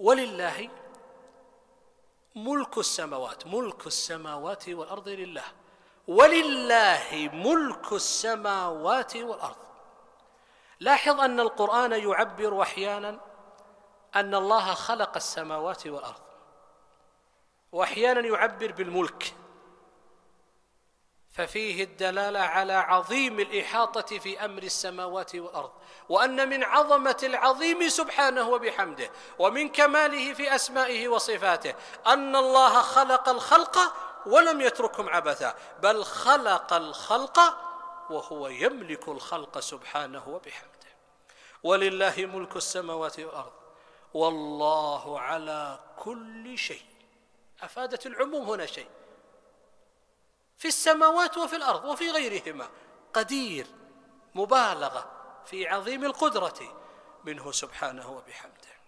ولله ملك السماوات ملك السماوات والارض لله ولله ملك السماوات والارض لاحظ ان القران يعبر احيانا ان الله خلق السماوات والارض واحيانا يعبر بالملك ففيه الدلاله على عظيم الاحاطه في امر السماوات والارض وان من عظمه العظيم سبحانه وبحمده ومن كماله في اسمائه وصفاته ان الله خلق الخلق ولم يتركهم عبثا بل خلق الخلق وهو يملك الخلق سبحانه وبحمده ولله ملك السماوات والارض والله على كل شيء افادت العموم هنا شيء السماوات وفي الارض وفي غيرهما قدير مبالغه في عظيم القدره منه سبحانه وبحمده